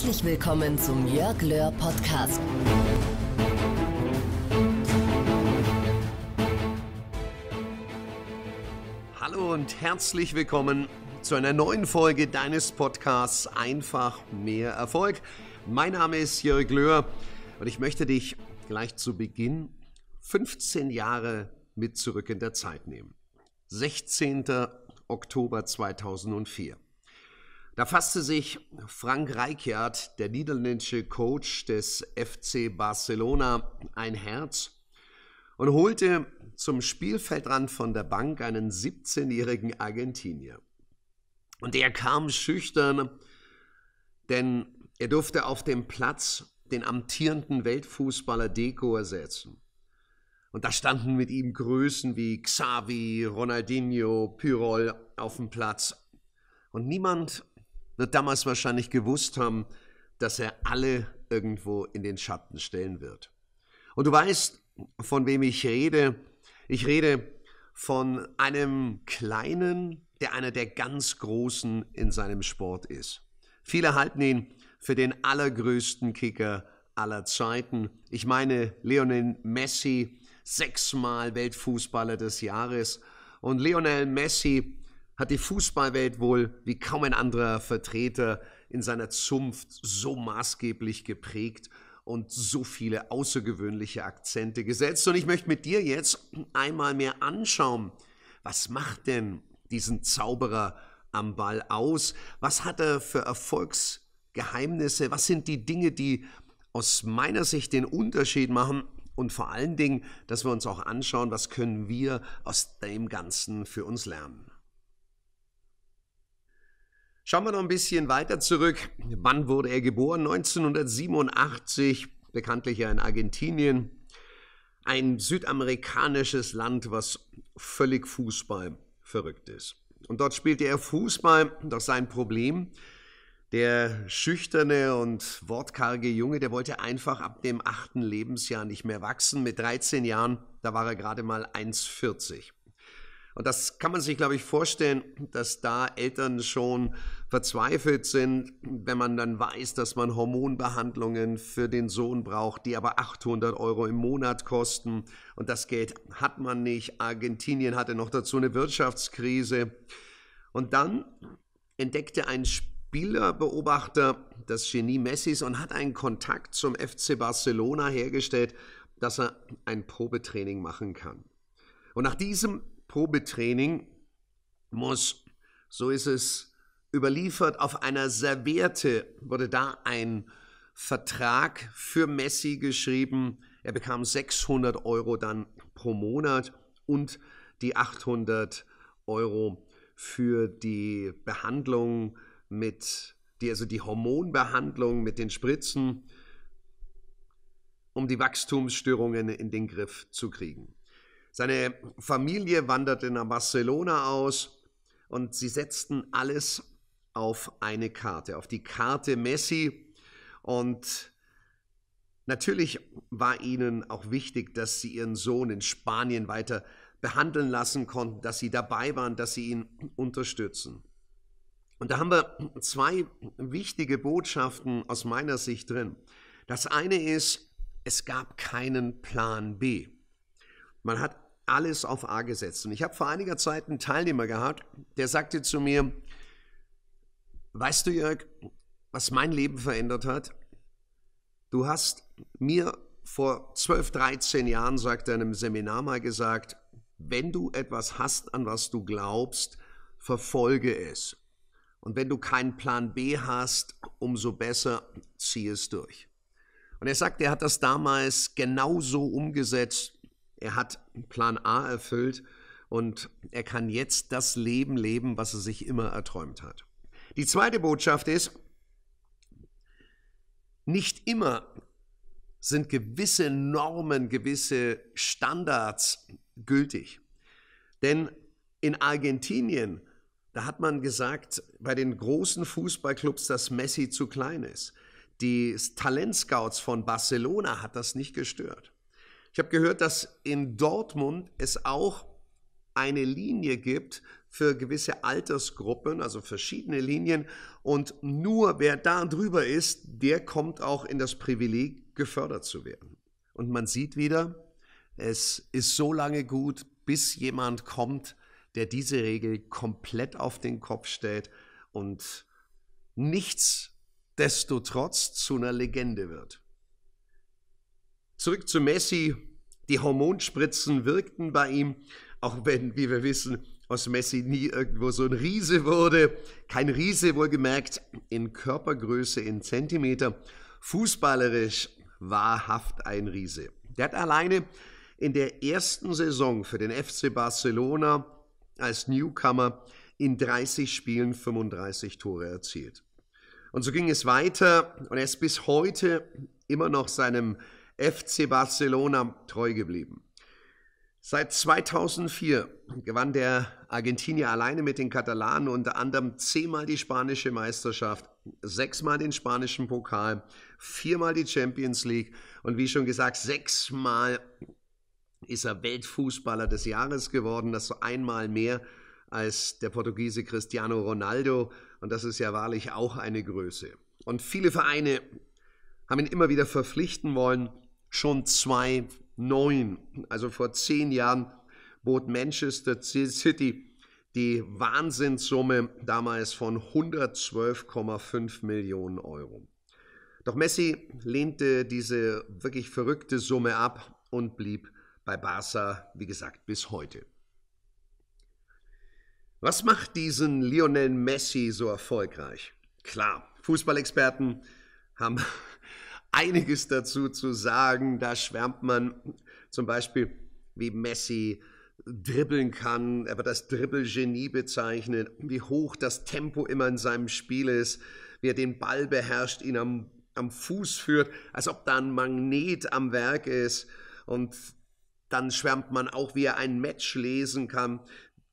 Herzlich willkommen zum Jörg Löhr Podcast. Hallo und herzlich willkommen zu einer neuen Folge deines Podcasts Einfach mehr Erfolg. Mein Name ist Jörg Löhr und ich möchte dich gleich zu Beginn 15 Jahre mit zurück in der Zeit nehmen. 16. Oktober 2004. Da fasste sich Frank Rijkaard, der niederländische Coach des FC Barcelona, ein Herz und holte zum Spielfeldrand von der Bank einen 17-jährigen Argentinier. Und er kam schüchtern, denn er durfte auf dem Platz den amtierenden Weltfußballer Deco ersetzen. Und da standen mit ihm Größen wie Xavi, Ronaldinho, Pyrol auf dem Platz. Und niemand wird damals wahrscheinlich gewusst haben, dass er alle irgendwo in den Schatten stellen wird. Und du weißt, von wem ich rede. Ich rede von einem Kleinen, der einer der ganz Großen in seinem Sport ist. Viele halten ihn für den allergrößten Kicker aller Zeiten. Ich meine Lionel Messi, sechsmal Weltfußballer des Jahres. Und Lionel Messi hat die Fußballwelt wohl wie kaum ein anderer Vertreter in seiner Zunft so maßgeblich geprägt und so viele außergewöhnliche Akzente gesetzt. Und ich möchte mit dir jetzt einmal mehr anschauen, was macht denn diesen Zauberer am Ball aus? Was hat er für Erfolgsgeheimnisse? Was sind die Dinge, die aus meiner Sicht den Unterschied machen? Und vor allen Dingen, dass wir uns auch anschauen, was können wir aus dem Ganzen für uns lernen. Schauen wir noch ein bisschen weiter zurück. Wann wurde er geboren? 1987, bekanntlich ja in Argentinien. Ein südamerikanisches Land, was völlig Fußball verrückt ist. Und dort spielte er Fußball, doch sein Problem, der schüchterne und wortkarge Junge, der wollte einfach ab dem achten Lebensjahr nicht mehr wachsen. Mit 13 Jahren, da war er gerade mal 1,40. Und das kann man sich, glaube ich, vorstellen, dass da Eltern schon verzweifelt sind, wenn man dann weiß, dass man Hormonbehandlungen für den Sohn braucht, die aber 800 Euro im Monat kosten. Und das Geld hat man nicht. Argentinien hatte noch dazu eine Wirtschaftskrise. Und dann entdeckte ein Spielerbeobachter das Genie Messis und hat einen Kontakt zum FC Barcelona hergestellt, dass er ein Probetraining machen kann. Und nach diesem Probetraining muss, so ist es überliefert, auf einer Serviette wurde da ein Vertrag für Messi geschrieben. Er bekam 600 Euro dann pro Monat und die 800 Euro für die Behandlung mit, die, also die Hormonbehandlung mit den Spritzen, um die Wachstumsstörungen in den Griff zu kriegen. Seine Familie wanderte nach Barcelona aus und sie setzten alles auf eine Karte, auf die Karte Messi. Und natürlich war ihnen auch wichtig, dass sie ihren Sohn in Spanien weiter behandeln lassen konnten, dass sie dabei waren, dass sie ihn unterstützen. Und da haben wir zwei wichtige Botschaften aus meiner Sicht drin. Das eine ist, es gab keinen Plan B. Man hat alles auf A gesetzt. Und ich habe vor einiger Zeit einen Teilnehmer gehabt, der sagte zu mir, weißt du Jörg, was mein Leben verändert hat? Du hast mir vor 12, 13 Jahren, sagt er in einem Seminar mal gesagt, wenn du etwas hast, an was du glaubst, verfolge es. Und wenn du keinen Plan B hast, umso besser zieh es durch. Und er sagt, er hat das damals genauso umgesetzt, er hat Plan A erfüllt und er kann jetzt das Leben leben, was er sich immer erträumt hat. Die zweite Botschaft ist, nicht immer sind gewisse Normen, gewisse Standards gültig. Denn in Argentinien, da hat man gesagt, bei den großen Fußballclubs, dass Messi zu klein ist. Die Talentscouts von Barcelona hat das nicht gestört. Ich habe gehört, dass in Dortmund es auch eine Linie gibt für gewisse Altersgruppen, also verschiedene Linien. Und nur wer da drüber ist, der kommt auch in das Privileg, gefördert zu werden. Und man sieht wieder, es ist so lange gut, bis jemand kommt, der diese Regel komplett auf den Kopf stellt und nichtsdestotrotz zu einer Legende wird. Zurück zu Messi die Hormonspritzen wirkten bei ihm, auch wenn, wie wir wissen, aus Messi nie irgendwo so ein Riese wurde. Kein Riese wohlgemerkt, in Körpergröße, in Zentimeter. Fußballerisch wahrhaft ein Riese. Der hat alleine in der ersten Saison für den FC Barcelona als Newcomer in 30 Spielen 35 Tore erzielt. Und so ging es weiter und er ist bis heute immer noch seinem FC Barcelona treu geblieben. Seit 2004 gewann der Argentinier alleine mit den Katalanen unter anderem zehnmal die spanische Meisterschaft, sechsmal den spanischen Pokal, viermal die Champions League und wie schon gesagt, sechsmal ist er Weltfußballer des Jahres geworden, das so einmal mehr als der Portugiese Cristiano Ronaldo und das ist ja wahrlich auch eine Größe. Und viele Vereine haben ihn immer wieder verpflichten wollen schon 2009, also vor zehn Jahren, bot Manchester City die Wahnsinnssumme damals von 112,5 Millionen Euro. Doch Messi lehnte diese wirklich verrückte Summe ab und blieb bei Barca, wie gesagt, bis heute. Was macht diesen Lionel Messi so erfolgreich? Klar, Fußballexperten haben einiges dazu zu sagen. Da schwärmt man zum Beispiel, wie Messi dribbeln kann, er wird als Dribbelgenie bezeichnet, wie hoch das Tempo immer in seinem Spiel ist, wie er den Ball beherrscht, ihn am, am Fuß führt, als ob da ein Magnet am Werk ist. Und dann schwärmt man auch, wie er ein Match lesen kann,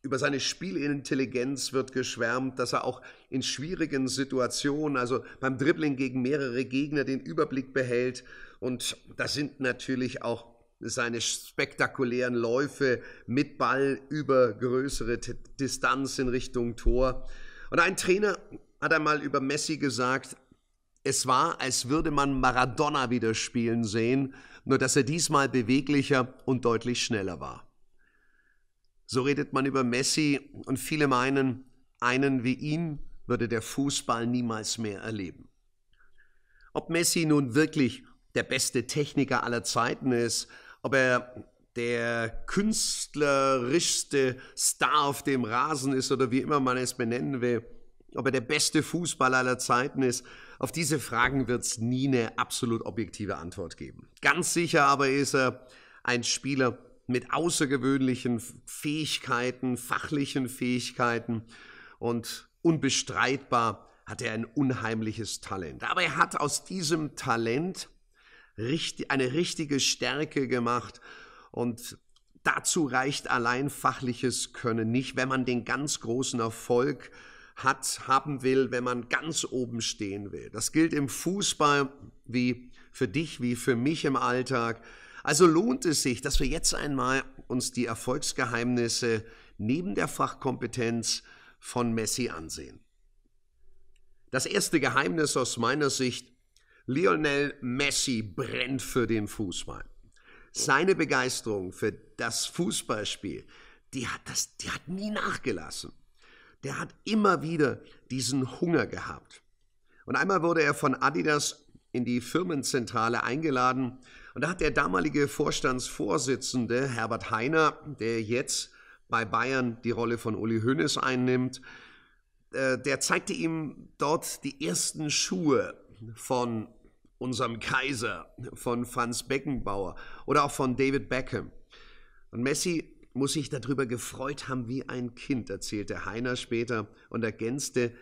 über seine Spielintelligenz wird geschwärmt, dass er auch in schwierigen Situationen, also beim Dribbling gegen mehrere Gegner, den Überblick behält. Und das sind natürlich auch seine spektakulären Läufe mit Ball über größere T Distanz in Richtung Tor. Und ein Trainer hat einmal über Messi gesagt, es war, als würde man Maradona wieder spielen sehen, nur dass er diesmal beweglicher und deutlich schneller war. So redet man über Messi und viele meinen, einen wie ihn würde der Fußball niemals mehr erleben. Ob Messi nun wirklich der beste Techniker aller Zeiten ist, ob er der künstlerischste Star auf dem Rasen ist oder wie immer man es benennen will, ob er der beste Fußballer aller Zeiten ist, auf diese Fragen wird es nie eine absolut objektive Antwort geben. Ganz sicher aber ist er ein Spieler, mit außergewöhnlichen Fähigkeiten, fachlichen Fähigkeiten und unbestreitbar hat er ein unheimliches Talent. Aber er hat aus diesem Talent eine richtige Stärke gemacht und dazu reicht allein fachliches Können nicht. Wenn man den ganz großen Erfolg hat, haben will, wenn man ganz oben stehen will. Das gilt im Fußball wie für dich, wie für mich im Alltag. Also lohnt es sich, dass wir jetzt einmal uns die Erfolgsgeheimnisse neben der Fachkompetenz von Messi ansehen. Das erste Geheimnis aus meiner Sicht, Lionel Messi brennt für den Fußball. Seine Begeisterung für das Fußballspiel, die hat, das, die hat nie nachgelassen. Der hat immer wieder diesen Hunger gehabt. Und einmal wurde er von Adidas in die Firmenzentrale eingeladen und da hat der damalige Vorstandsvorsitzende Herbert Heiner, der jetzt bei Bayern die Rolle von Uli Hoeneß einnimmt, äh, der zeigte ihm dort die ersten Schuhe von unserem Kaiser, von Franz Beckenbauer oder auch von David Beckham. Und Messi muss sich darüber gefreut haben wie ein Kind, erzählte Heiner später und ergänzte,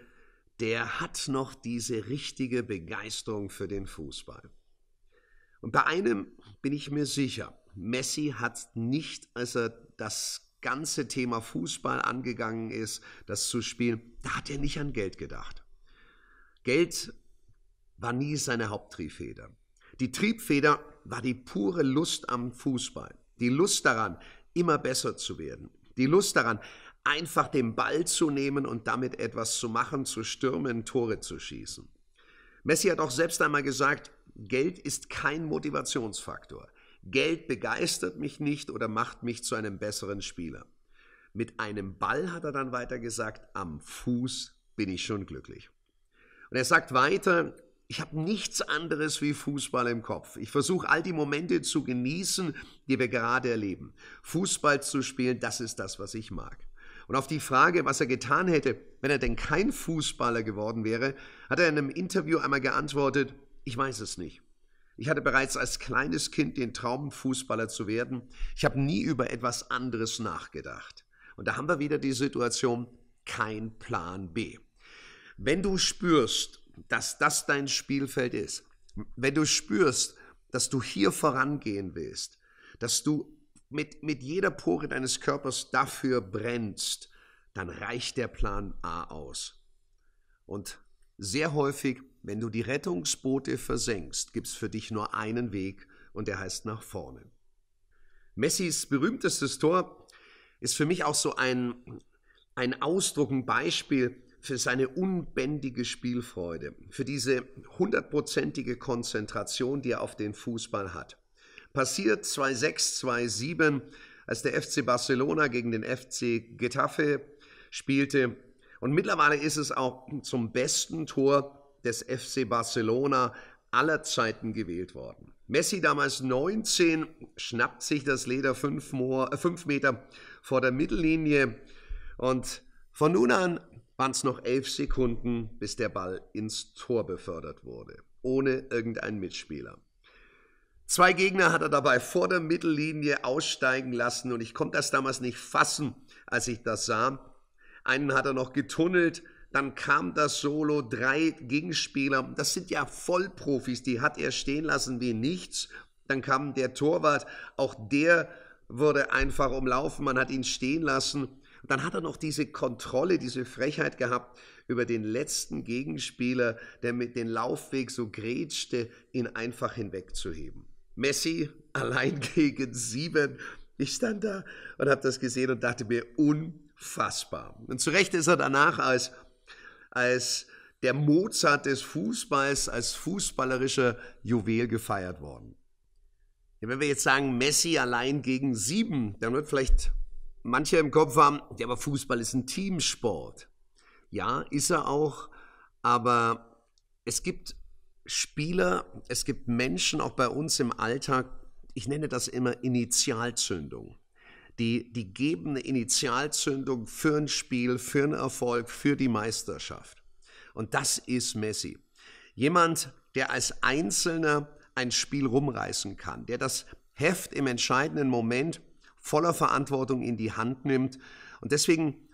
der hat noch diese richtige Begeisterung für den Fußball. Und bei einem bin ich mir sicher, Messi hat nicht, als er das ganze Thema Fußball angegangen ist, das zu spielen, da hat er nicht an Geld gedacht. Geld war nie seine Haupttriebfeder. Die Triebfeder war die pure Lust am Fußball, die Lust daran, immer besser zu werden, die Lust daran, einfach den Ball zu nehmen und damit etwas zu machen, zu stürmen, Tore zu schießen. Messi hat auch selbst einmal gesagt, Geld ist kein Motivationsfaktor. Geld begeistert mich nicht oder macht mich zu einem besseren Spieler. Mit einem Ball hat er dann weiter gesagt, am Fuß bin ich schon glücklich. Und er sagt weiter, ich habe nichts anderes wie Fußball im Kopf. Ich versuche all die Momente zu genießen, die wir gerade erleben. Fußball zu spielen, das ist das, was ich mag. Und auf die Frage, was er getan hätte, wenn er denn kein Fußballer geworden wäre, hat er in einem Interview einmal geantwortet, ich weiß es nicht. Ich hatte bereits als kleines Kind den Traum, Fußballer zu werden. Ich habe nie über etwas anderes nachgedacht. Und da haben wir wieder die Situation, kein Plan B. Wenn du spürst, dass das dein Spielfeld ist, wenn du spürst, dass du hier vorangehen willst, dass du mit, mit jeder Pore deines Körpers dafür brennst, dann reicht der Plan A aus. Und sehr häufig, wenn du die Rettungsboote versenkst, gibt es für dich nur einen Weg und der heißt nach vorne. Messis berühmtestes Tor ist für mich auch so ein, ein Ausdruck, ein Beispiel für seine unbändige Spielfreude, für diese hundertprozentige Konzentration, die er auf den Fußball hat. Passiert 2-6, 2-7, als der FC Barcelona gegen den FC Getafe spielte, und mittlerweile ist es auch zum besten Tor des FC Barcelona aller Zeiten gewählt worden. Messi damals 19 schnappt sich das Leder 5 äh, Meter vor der Mittellinie und von nun an waren es noch 11 Sekunden, bis der Ball ins Tor befördert wurde, ohne irgendeinen Mitspieler. Zwei Gegner hat er dabei vor der Mittellinie aussteigen lassen und ich konnte das damals nicht fassen, als ich das sah einen hat er noch getunnelt, dann kam das Solo, drei Gegenspieler, das sind ja Vollprofis, die hat er stehen lassen wie nichts. Dann kam der Torwart, auch der wurde einfach umlaufen, man hat ihn stehen lassen. Dann hat er noch diese Kontrolle, diese Frechheit gehabt über den letzten Gegenspieler, der mit dem Laufweg so grätschte, ihn einfach hinwegzuheben. Messi allein gegen sieben. Ich stand da und habe das gesehen und dachte mir, un Unfassbar. Und zu Recht ist er danach als, als der Mozart des Fußballs, als fußballerischer Juwel gefeiert worden. Ja, wenn wir jetzt sagen, Messi allein gegen sieben, dann wird vielleicht mancher im Kopf haben, ja, aber Fußball ist ein Teamsport. Ja, ist er auch, aber es gibt Spieler, es gibt Menschen auch bei uns im Alltag, ich nenne das immer Initialzündung die, die geben eine Initialzündung für ein Spiel, für einen Erfolg, für die Meisterschaft. Und das ist Messi. Jemand, der als Einzelner ein Spiel rumreißen kann, der das Heft im entscheidenden Moment voller Verantwortung in die Hand nimmt. Und deswegen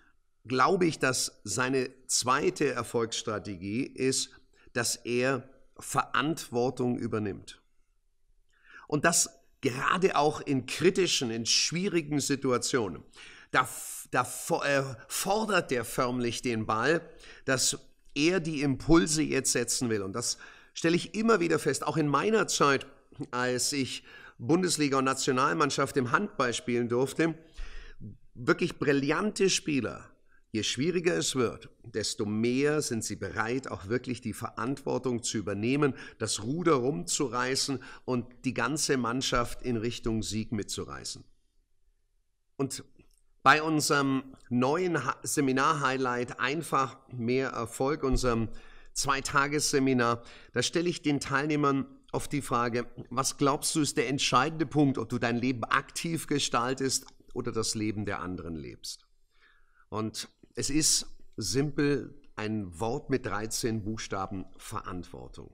glaube ich, dass seine zweite Erfolgsstrategie ist, dass er Verantwortung übernimmt. Und das gerade auch in kritischen, in schwierigen Situationen. Da, da äh, fordert er förmlich den Ball, dass er die Impulse jetzt setzen will. Und das stelle ich immer wieder fest, auch in meiner Zeit, als ich Bundesliga und Nationalmannschaft im Handball spielen durfte, wirklich brillante Spieler Je schwieriger es wird, desto mehr sind sie bereit, auch wirklich die Verantwortung zu übernehmen, das Ruder rumzureißen und die ganze Mannschaft in Richtung Sieg mitzureißen. Und bei unserem neuen Seminar-Highlight einfach mehr Erfolg, unserem Zweitagesseminar, da stelle ich den Teilnehmern oft die Frage, was glaubst du ist der entscheidende Punkt, ob du dein Leben aktiv gestaltest oder das Leben der anderen lebst? Und es ist simpel ein Wort mit 13 Buchstaben Verantwortung.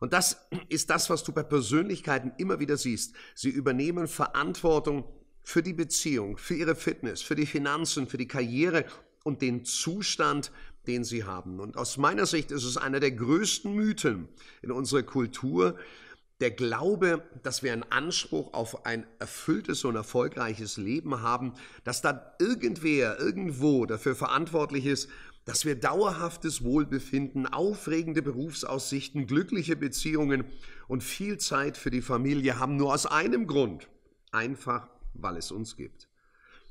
Und das ist das, was du bei Persönlichkeiten immer wieder siehst. Sie übernehmen Verantwortung für die Beziehung, für ihre Fitness, für die Finanzen, für die Karriere und den Zustand, den sie haben. Und aus meiner Sicht ist es einer der größten Mythen in unserer Kultur, der Glaube, dass wir einen Anspruch auf ein erfülltes und erfolgreiches Leben haben, dass da irgendwer irgendwo dafür verantwortlich ist, dass wir dauerhaftes Wohlbefinden, aufregende Berufsaussichten, glückliche Beziehungen und viel Zeit für die Familie haben, nur aus einem Grund, einfach weil es uns gibt.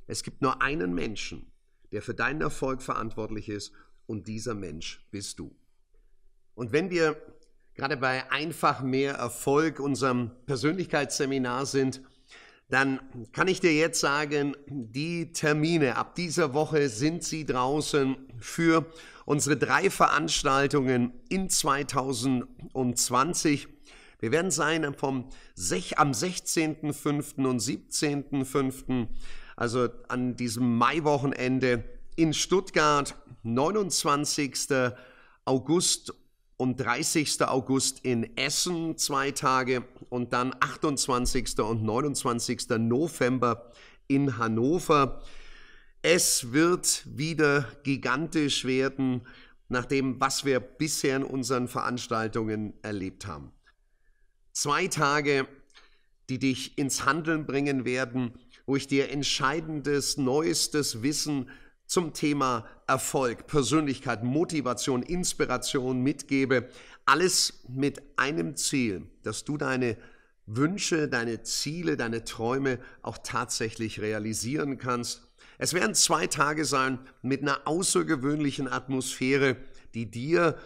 Es gibt nur einen Menschen, der für deinen Erfolg verantwortlich ist, und dieser Mensch bist du. Und wenn wir gerade bei einfach mehr Erfolg, unserem Persönlichkeitsseminar sind, dann kann ich dir jetzt sagen, die Termine ab dieser Woche sind sie draußen für unsere drei Veranstaltungen in 2020. Wir werden sein vom, am 16.05. und 17.05., also an diesem Maiwochenende in Stuttgart, 29. August und 30. August in Essen zwei Tage und dann 28. und 29. November in Hannover. Es wird wieder gigantisch werden nach dem, was wir bisher in unseren Veranstaltungen erlebt haben. Zwei Tage, die dich ins Handeln bringen werden, wo ich dir entscheidendes, neuestes Wissen zum Thema Erfolg, Persönlichkeit, Motivation, Inspiration mitgebe. Alles mit einem Ziel, dass du deine Wünsche, deine Ziele, deine Träume auch tatsächlich realisieren kannst. Es werden zwei Tage sein mit einer außergewöhnlichen Atmosphäre, die dir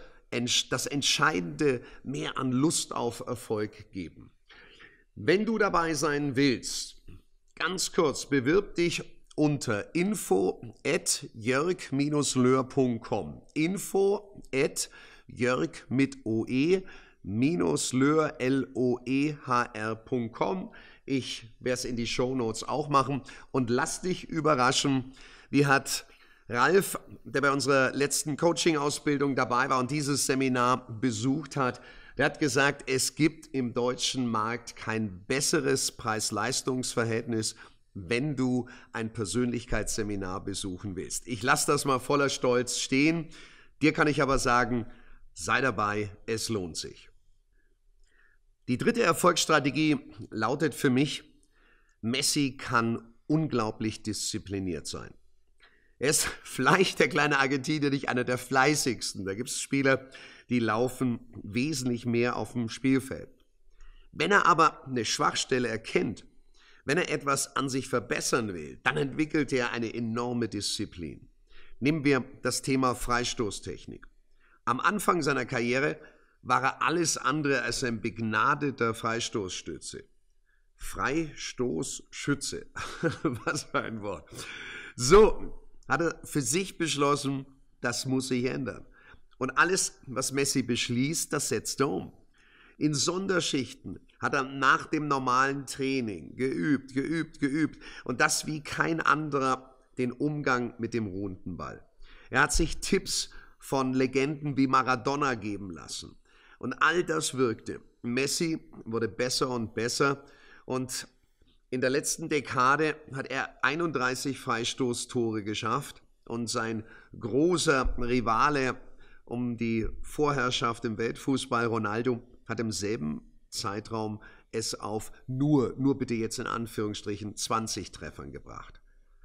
das entscheidende Mehr an Lust auf Erfolg geben. Wenn du dabei sein willst, ganz kurz, bewirb dich unter info at jörg-löhr.com. Info at jörg mit oe minus löhr, L-O-E-H-R.com. Ich werde es in die Show Notes auch machen. Und lass dich überraschen, wie hat Ralf, der bei unserer letzten Coaching-Ausbildung dabei war und dieses Seminar besucht hat, der hat gesagt, es gibt im deutschen Markt kein besseres Preis-Leistungs-Verhältnis wenn du ein Persönlichkeitsseminar besuchen willst. Ich lasse das mal voller Stolz stehen. Dir kann ich aber sagen, sei dabei, es lohnt sich. Die dritte Erfolgsstrategie lautet für mich, Messi kann unglaublich diszipliniert sein. Er ist vielleicht der kleine Argentinier nicht einer der fleißigsten. Da gibt es Spieler, die laufen wesentlich mehr auf dem Spielfeld. Wenn er aber eine Schwachstelle erkennt wenn er etwas an sich verbessern will, dann entwickelt er eine enorme Disziplin. Nehmen wir das Thema Freistoßtechnik. Am Anfang seiner Karriere war er alles andere als ein begnadeter Freistoßstütze. Freistoßschütze. Was für ein Wort. So hat er für sich beschlossen, das muss sich ändern. Und alles, was Messi beschließt, das setzt er um in Sonderschichten, hat er nach dem normalen Training geübt, geübt, geübt und das wie kein anderer den Umgang mit dem ruhenden Ball. Er hat sich Tipps von Legenden wie Maradona geben lassen und all das wirkte. Messi wurde besser und besser und in der letzten Dekade hat er 31 Freistoßtore geschafft und sein großer Rivale um die Vorherrschaft im Weltfußball, Ronaldo, hat im selben Zeitraum es auf nur, nur bitte jetzt in Anführungsstrichen 20 Treffern gebracht.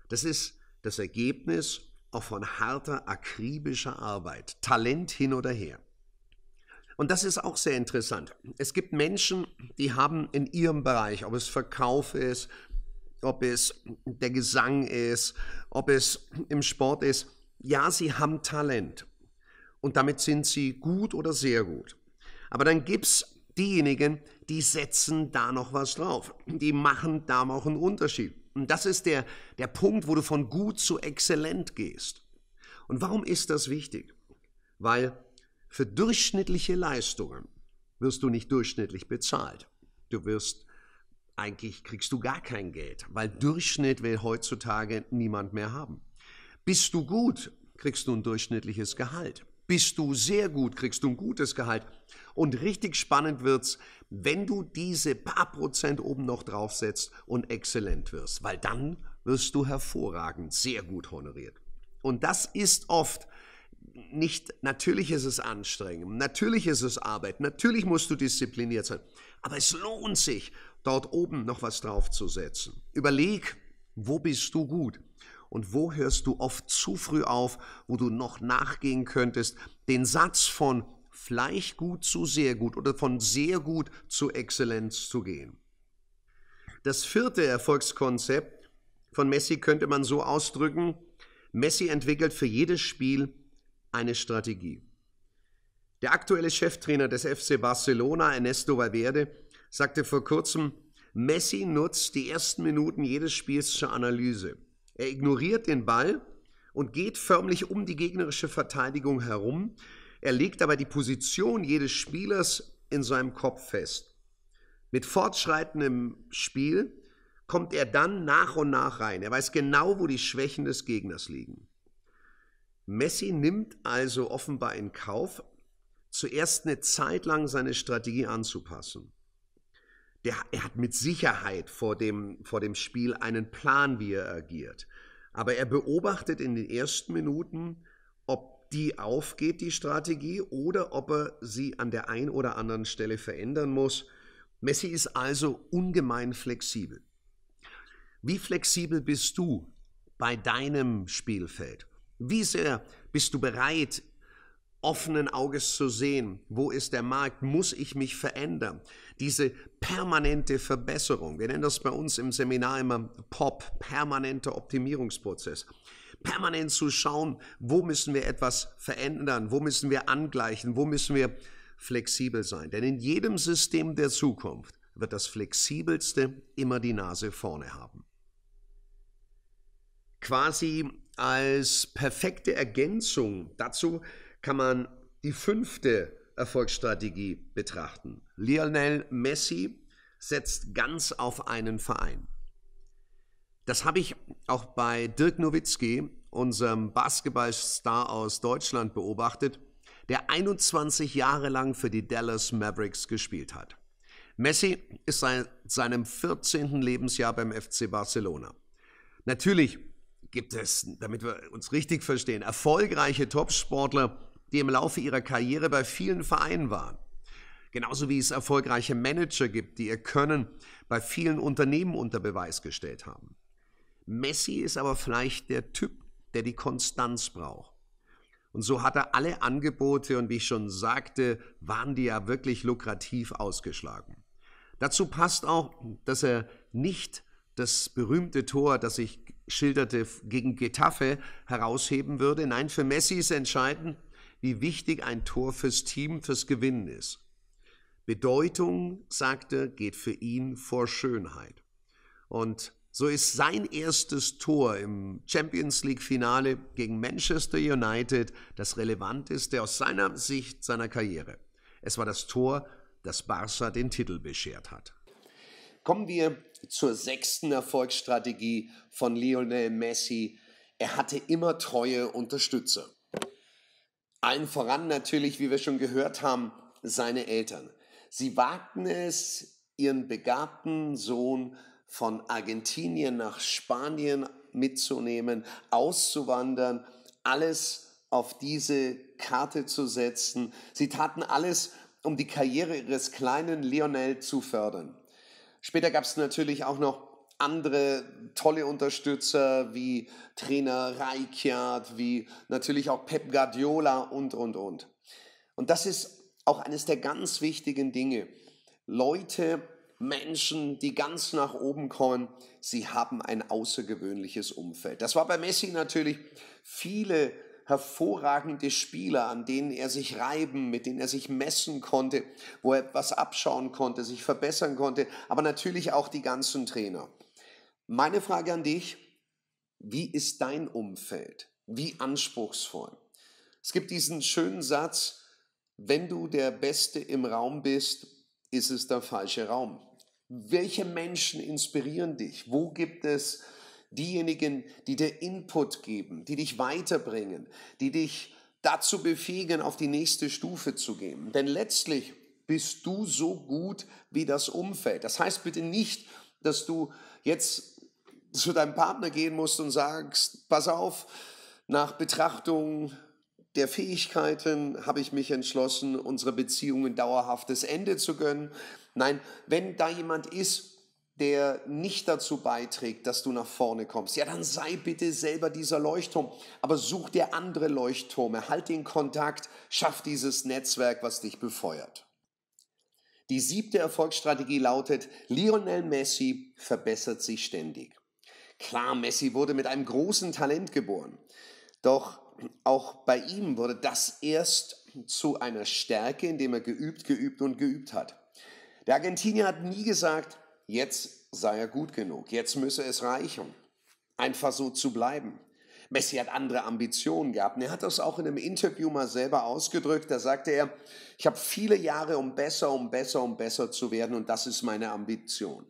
Das ist das Ergebnis auch von harter, akribischer Arbeit, Talent hin oder her. Und das ist auch sehr interessant. Es gibt Menschen, die haben in ihrem Bereich, ob es Verkauf ist, ob es der Gesang ist, ob es im Sport ist, ja, sie haben Talent. Und damit sind sie gut oder sehr gut. Aber dann gibt's diejenigen, die setzen da noch was drauf. Die machen da noch einen Unterschied. Und das ist der, der Punkt, wo du von gut zu exzellent gehst. Und warum ist das wichtig? Weil für durchschnittliche Leistungen wirst du nicht durchschnittlich bezahlt. Du wirst eigentlich kriegst du gar kein Geld, weil Durchschnitt will heutzutage niemand mehr haben. Bist du gut, kriegst du ein durchschnittliches Gehalt bist du sehr gut, kriegst du ein gutes Gehalt. Und richtig spannend wird's, wenn du diese paar Prozent oben noch draufsetzt und exzellent wirst, weil dann wirst du hervorragend, sehr gut honoriert. Und das ist oft nicht, natürlich ist es anstrengend, natürlich ist es Arbeit, natürlich musst du diszipliniert sein, aber es lohnt sich, dort oben noch was draufzusetzen. Überleg, wo bist du gut? und wo hörst du oft zu früh auf, wo du noch nachgehen könntest, den Satz von Fleisch gut zu sehr gut oder von sehr gut zu Exzellenz zu gehen. Das vierte Erfolgskonzept von Messi könnte man so ausdrücken, Messi entwickelt für jedes Spiel eine Strategie. Der aktuelle Cheftrainer des FC Barcelona, Ernesto Valverde, sagte vor kurzem, Messi nutzt die ersten Minuten jedes Spiels zur Analyse. Er ignoriert den Ball und geht förmlich um die gegnerische Verteidigung herum. Er legt aber die Position jedes Spielers in seinem Kopf fest. Mit fortschreitendem Spiel kommt er dann nach und nach rein. Er weiß genau, wo die Schwächen des Gegners liegen. Messi nimmt also offenbar in Kauf, zuerst eine Zeit lang seine Strategie anzupassen der, er hat mit Sicherheit vor dem, vor dem Spiel einen Plan, wie er agiert. Aber er beobachtet in den ersten Minuten, ob die aufgeht, die Strategie, oder ob er sie an der einen oder anderen Stelle verändern muss. Messi ist also ungemein flexibel. Wie flexibel bist du bei deinem Spielfeld? Wie sehr bist du bereit, offenen Auges zu sehen, wo ist der Markt, muss ich mich verändern. Diese permanente Verbesserung, wir nennen das bei uns im Seminar immer POP, permanenter Optimierungsprozess. Permanent zu schauen, wo müssen wir etwas verändern, wo müssen wir angleichen, wo müssen wir flexibel sein. Denn in jedem System der Zukunft wird das Flexibelste immer die Nase vorne haben. Quasi als perfekte Ergänzung dazu kann man die fünfte Erfolgsstrategie betrachten. Lionel Messi setzt ganz auf einen Verein. Das habe ich auch bei Dirk Nowitzki, unserem Basketballstar aus Deutschland, beobachtet, der 21 Jahre lang für die Dallas Mavericks gespielt hat. Messi ist seit seinem 14. Lebensjahr beim FC Barcelona. Natürlich gibt es, damit wir uns richtig verstehen, erfolgreiche Topsportler, die im Laufe ihrer Karriere bei vielen Vereinen waren. Genauso wie es erfolgreiche Manager gibt, die ihr Können bei vielen Unternehmen unter Beweis gestellt haben. Messi ist aber vielleicht der Typ, der die Konstanz braucht. Und so hat er alle Angebote und wie ich schon sagte, waren die ja wirklich lukrativ ausgeschlagen. Dazu passt auch, dass er nicht das berühmte Tor, das ich schilderte, gegen Getafe herausheben würde. Nein, für Messi ist entscheidend, wie wichtig ein Tor fürs Team, fürs Gewinnen ist. Bedeutung, sagte, geht für ihn vor Schönheit. Und so ist sein erstes Tor im Champions League-Finale gegen Manchester United das relevanteste aus seiner Sicht seiner Karriere. Es war das Tor, das Barca den Titel beschert hat. Kommen wir zur sechsten Erfolgsstrategie von Lionel Messi. Er hatte immer treue Unterstützer. Allen voran natürlich, wie wir schon gehört haben, seine Eltern. Sie wagten es, ihren begabten Sohn von Argentinien nach Spanien mitzunehmen, auszuwandern, alles auf diese Karte zu setzen. Sie taten alles, um die Karriere ihres kleinen Lionel zu fördern. Später gab es natürlich auch noch andere tolle Unterstützer wie Trainer Rijkaard, wie natürlich auch Pep Guardiola und, und, und. Und das ist auch eines der ganz wichtigen Dinge. Leute, Menschen, die ganz nach oben kommen, sie haben ein außergewöhnliches Umfeld. Das war bei Messi natürlich viele hervorragende Spieler, an denen er sich reiben, mit denen er sich messen konnte, wo er etwas abschauen konnte, sich verbessern konnte, aber natürlich auch die ganzen Trainer. Meine Frage an dich, wie ist dein Umfeld? Wie anspruchsvoll? Es gibt diesen schönen Satz, wenn du der Beste im Raum bist, ist es der falsche Raum. Welche Menschen inspirieren dich? Wo gibt es diejenigen, die dir Input geben, die dich weiterbringen, die dich dazu befähigen, auf die nächste Stufe zu gehen? Denn letztlich bist du so gut wie das Umfeld. Das heißt bitte nicht, dass du jetzt zu deinem Partner gehen musst und sagst, pass auf, nach Betrachtung der Fähigkeiten habe ich mich entschlossen, unsere Beziehung ein dauerhaftes Ende zu gönnen. Nein, wenn da jemand ist, der nicht dazu beiträgt, dass du nach vorne kommst, ja, dann sei bitte selber dieser Leuchtturm. Aber such dir andere Leuchttürme, halt den Kontakt, schaff dieses Netzwerk, was dich befeuert. Die siebte Erfolgsstrategie lautet, Lionel Messi verbessert sich ständig. Klar, Messi wurde mit einem großen Talent geboren. Doch auch bei ihm wurde das erst zu einer Stärke, indem er geübt, geübt und geübt hat. Der Argentinier hat nie gesagt, jetzt sei er gut genug, jetzt müsse es reichen, einfach so zu bleiben. Messi hat andere Ambitionen gehabt. Und er hat das auch in einem Interview mal selber ausgedrückt. Da sagte er, ich habe viele Jahre, um besser, um besser, um besser zu werden und das ist meine Ambition.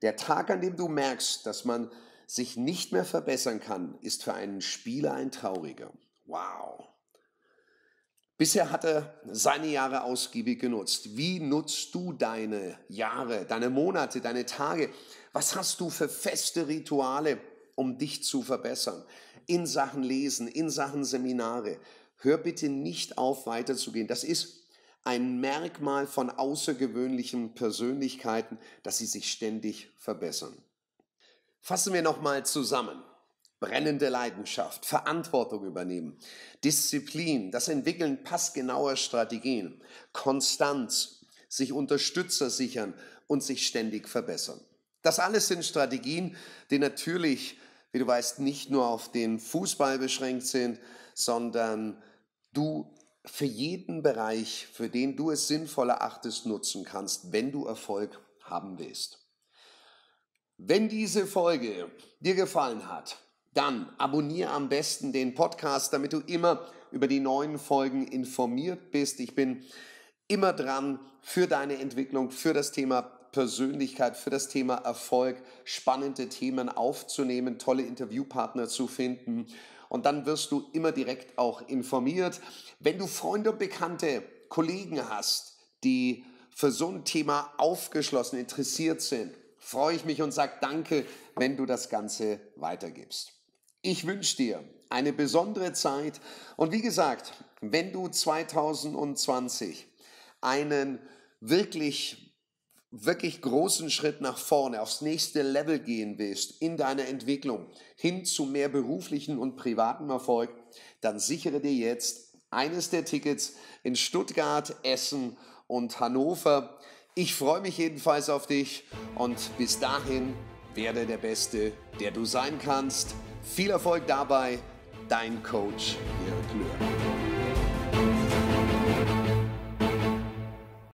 Der Tag, an dem du merkst, dass man sich nicht mehr verbessern kann, ist für einen Spieler ein trauriger. Wow. Bisher hat er seine Jahre ausgiebig genutzt. Wie nutzt du deine Jahre, deine Monate, deine Tage? Was hast du für feste Rituale, um dich zu verbessern? In Sachen Lesen, in Sachen Seminare. Hör bitte nicht auf, weiterzugehen. Das ist ein Merkmal von außergewöhnlichen Persönlichkeiten, dass sie sich ständig verbessern. Fassen wir nochmal zusammen. Brennende Leidenschaft, Verantwortung übernehmen, Disziplin, das Entwickeln passgenauer Strategien, Konstanz, sich Unterstützer sichern und sich ständig verbessern. Das alles sind Strategien, die natürlich, wie du weißt, nicht nur auf den Fußball beschränkt sind, sondern du für jeden Bereich, für den du es sinnvoller achtest, nutzen kannst, wenn du Erfolg haben willst. Wenn diese Folge dir gefallen hat, dann abonniere am besten den Podcast, damit du immer über die neuen Folgen informiert bist. Ich bin immer dran für deine Entwicklung, für das Thema Persönlichkeit, für das Thema Erfolg, spannende Themen aufzunehmen, tolle Interviewpartner zu finden. Und dann wirst du immer direkt auch informiert. Wenn du Freunde und Bekannte, Kollegen hast, die für so ein Thema aufgeschlossen, interessiert sind, freue ich mich und sage danke, wenn du das Ganze weitergibst. Ich wünsche dir eine besondere Zeit und wie gesagt, wenn du 2020 einen wirklich, wirklich großen Schritt nach vorne, aufs nächste Level gehen willst in deiner Entwicklung hin zu mehr beruflichen und privaten Erfolg, dann sichere dir jetzt eines der Tickets in Stuttgart, Essen und Hannover ich freue mich jedenfalls auf dich und bis dahin werde der Beste, der du sein kannst. Viel Erfolg dabei, dein Coach Jörg Löhr.